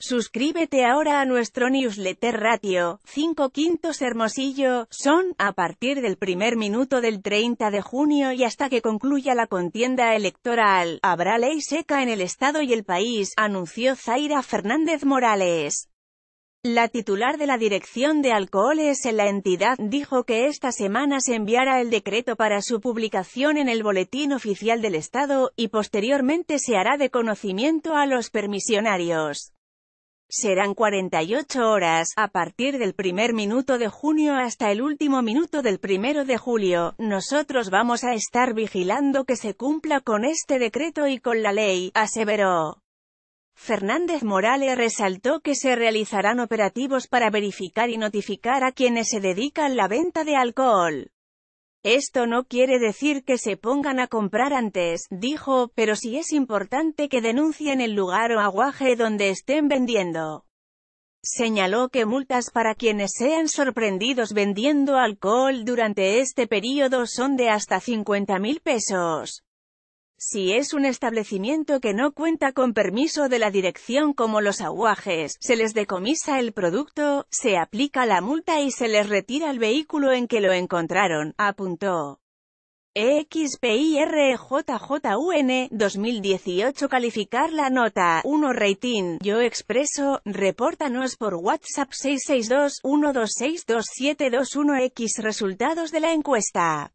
Suscríbete ahora a nuestro newsletter ratio, 5 quintos Hermosillo, son, a partir del primer minuto del 30 de junio y hasta que concluya la contienda electoral, habrá ley seca en el Estado y el país, anunció Zaira Fernández Morales. La titular de la Dirección de Alcoholes en la entidad, dijo que esta semana se enviará el decreto para su publicación en el Boletín Oficial del Estado, y posteriormente se hará de conocimiento a los permisionarios. Serán 48 horas, a partir del primer minuto de junio hasta el último minuto del primero de julio. Nosotros vamos a estar vigilando que se cumpla con este decreto y con la ley, aseveró. Fernández Morales resaltó que se realizarán operativos para verificar y notificar a quienes se dedican la venta de alcohol. Esto no quiere decir que se pongan a comprar antes, dijo, pero sí es importante que denuncien el lugar o aguaje donde estén vendiendo. Señaló que multas para quienes sean sorprendidos vendiendo alcohol durante este periodo son de hasta cincuenta mil pesos. Si es un establecimiento que no cuenta con permiso de la dirección como los aguajes, se les decomisa el producto, se aplica la multa y se les retira el vehículo en que lo encontraron, apuntó. E XPIRJJUN 2018 calificar la nota 1 rating Yo Expreso, repórtanos por WhatsApp 662-1262721X resultados de la encuesta.